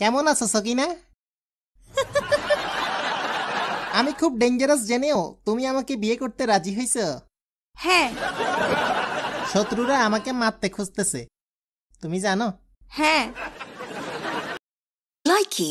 কেমন আছো সকিনা আমি খুব ডেঞ্জারাস জেনেও তুমি আমাকে বিয়ে করতে রাজি হইছ হ্যাঁ শত্রুরা আমাকে মারতে খুঁজতেছে তুমি জানো হ্যাঁ লাইকি